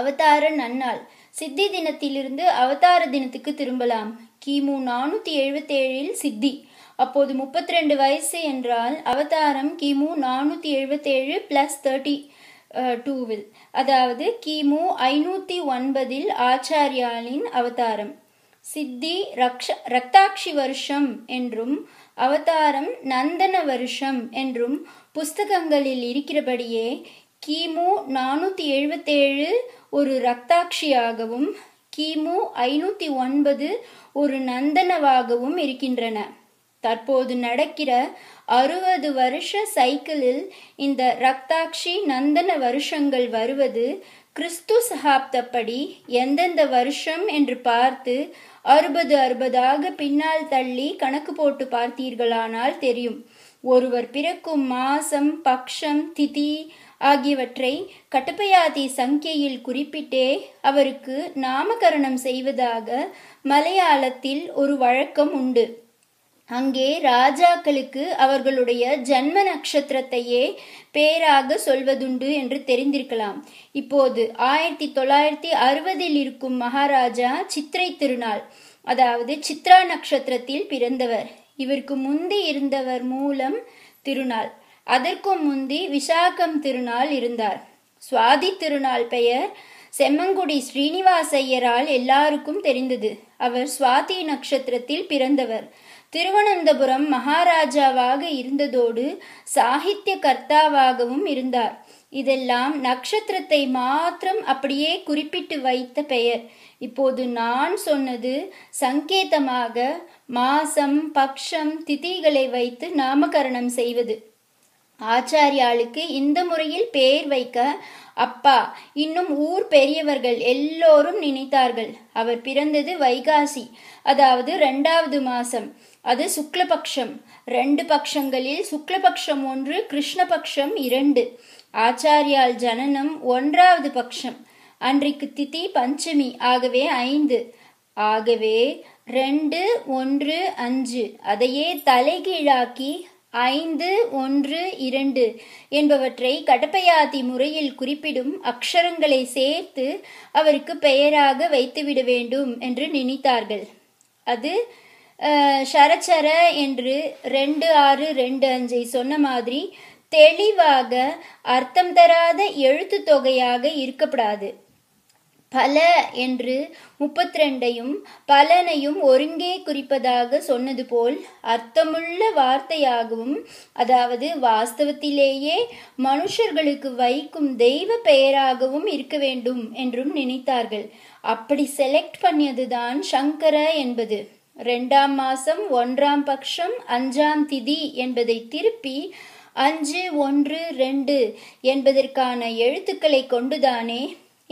அவதார நன்னாள் சித்தி தினத்திலிருந்து அவதார தினத்துக்கு திரும்பலாம் கிமு எழுபத்தி ஏழில் சித்தி அப்போது முப்பத்தி ரெண்டு வயசு என்றால் அவதாரம் கிமு எழுபத்தி ஏழு பிளஸ் தேர்ட்டி டூவில் அதாவது கிமு ஐநூத்தி ஒன்பதில் ஆச்சாரியாலின் அவதாரம் சித்தி ரக்ஷ ரத்தாட்சி வருஷம் என்றும் அவதாரம் நந்தன வருஷம் என்றும் புஸ்தகங்களில் இருக்கிறபடியே கிமு நானூற்றி எழுபத்தேழு ஒரு ரத்தாட்சியாகவும் கிமு ஐநூற்றி ஒன்பது ஒரு நந்தனவாகவும் இருக்கின்றன தற்போது நடக்கிற அறுபது வருஷ சைக்கிளில் இந்த ரக்தாட்சி நந்தன வருஷங்கள் வருவது கிறிஸ்து சகாப்தப்படி எந்தெந்த வருஷம் என்று பார்த்து அறுபது அறுபதாக பின்னால் தள்ளி கணக்கு போட்டு பார்த்தீர்களானால் தெரியும் ஒருவர் பிறக்கும் மாசம் பக்ஷம் திதி ஆகியவற்றை கட்டப்பயாதி சங்கையில் குறிப்பிட்டே அவருக்கு நாமகரணம் செய்வதாக மலையாளத்தில் ஒரு வழக்கம் உண்டு அங்கே ராஜாக்களுக்கு அவர்களுடைய ஜன்ம நட்சத்திரத்தையே பேராக சொல்வதுண்டு என்று தெரிந்திருக்கலாம் இப்போது ஆயிரத்தி தொள்ளாயிரத்தி அறுபதில் இருக்கும் மகாராஜா சித்திரை திருநாள் அதாவது சித்ரா நட்சத்திரத்தில் பிறந்தவர் இவருக்கு முந்தி இருந்தவர் மூலம் திருநாள் அதற்கும் முந்தி விசாகம் திருநாள் இருந்தார் சுவாதி திருநாள் பெயர் செம்மங்குடி ஐயரால் எல்லாருக்கும் தெரிந்தது அவர் சுவாதி நட்சத்திரத்தில் பிறந்தவர் திருவனந்தபுரம் மகாராஜாவாக இருந்ததோடு சாகித்ய கர்த்தாவாகவும் இருந்தார் இதெல்லாம் நட்சத்திரத்தை மாத்திரம் அப்படியே குறிப்பிட்டு வைத்த பெயர் இப்போது நான் சொன்னது சங்கேதமாக மாசம் பக்ஷம் திதிகளை வைத்து நாமகரணம் செய்வது ஆச்சாரியாளுக்கு இந்த முறையில் பெயர் வைக்க அப்பா இன்னும் ஊர் பெரியவர்கள் எல்லோரும் நினைத்தார்கள் அவர் பிறந்தது வைகாசி அதாவது இரண்டாவது மாசம் அது சுக்லபக்ஷம் ரெண்டு பக்ஷங்களில் சுக்லபக்ஷம் ஒன்று கிருஷ்ணபக்ஷம் இரண்டு ஆச்சாரியால் ஜனனம் ஒன்றாவது பக்ஷம் அன்றைக்கு திதி பஞ்சமி ஆகவே ஐந்து ஆகவே ரெண்டு ஒன்று அஞ்சு அதையே தலைகீழாக்கி ஐந்து ஒன்று இரண்டு என்பவற்றை கடப்பையாதி முறையில் குறிப்பிடும் அக்ஷரங்களை சேர்த்து அவருக்கு பெயராக வைத்துவிட வேண்டும் என்று நினைத்தார்கள் அது சரச்சர என்று ரெண்டு ஆறு ரெண்டு அஞ்சை சொன்ன மாதிரி தெளிவாக அர்த்தம் தராத எழுத்து தொகையாக இருக்கப்படாது பல என்று ரெண்டையும் பலனையும் ஒருங்கே குறிப்பதாக சொன்னது போல் அர்த்தமுள்ள வார்த்தையாகவும் அதாவது வாஸ்தவத்திலேயே மனுஷர்களுக்கு வைக்கும் தெய்வ பெயராகவும் இருக்க வேண்டும் என்றும் நினைத்தார்கள் அப்படி செலக்ட் பண்ணியதுதான் சங்கர என்பது ரெண்டாம் மாசம் ஒன்றாம் பட்சம் அஞ்சாம் திதி என்பதை திருப்பி அஞ்சு ஒன்று ரெண்டு என்பதற்கான எழுத்துக்களை கொண்டுதானே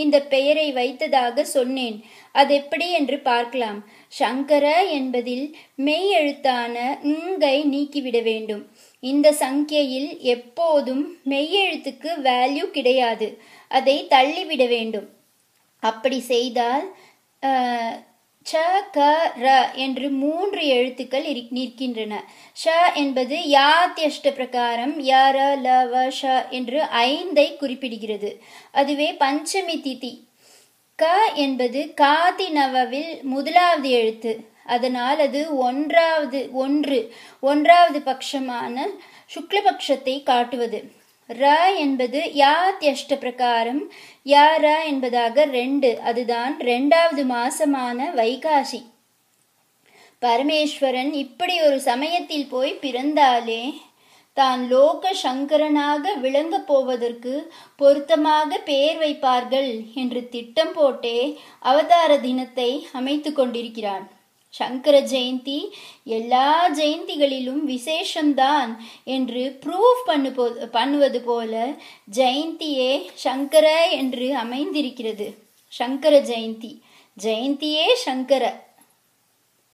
இந்த பெயரை வைத்ததாக சொன்னேன் அது எப்படி என்று பார்க்கலாம் சங்கர என்பதில் மெய் எழுத்தான இங்கை நீக்கிவிட வேண்டும் இந்த சங்கையில் எப்போதும் மெய்யெழுத்துக்கு வேல்யூ கிடையாது அதை தள்ளிவிட வேண்டும் அப்படி செய்தால் ச க ர என்று மூன்று எழுத்துக்கள் நிற்கின்றன ஷ என்பது யாத்தியஷ்ட பிரகாரம் ய ர ல வ ஷ என்று ஐந்தை குறிப்பிடுகிறது அதுவே பஞ்சமி திதி க என்பது காதி நவவில் முதலாவது எழுத்து அதனால் அது ஒன்றாவது ஒன்று ஒன்றாவது பட்சமான சுக்லபக்ஷத்தை காட்டுவது ர என்பது யா தியஷ்ட பிரகாரம் யா ர என்பதாக ரெண்டு அதுதான் ரெண்டாவது மாசமான வைகாசி பரமேஸ்வரன் இப்படி ஒரு சமயத்தில் போய் பிறந்தாலே தான் லோக சங்கரனாக விளங்கப் போவதற்கு பொருத்தமாக பெயர் வைப்பார்கள் என்று திட்டம் போட்டே அவதார தினத்தை அமைத்து கொண்டிருக்கிறான் சங்கர ஜெயந்தி எல்லா ஜெயந்திகளிலும் விசேஷம்தான் என்று ப்ரூவ் பண்ணு போ பண்ணுவது போல ஜெயந்தியே சங்கர என்று அமைந்திருக்கிறது சங்கர ஜெயந்தி ஜெயந்தியே சங்கர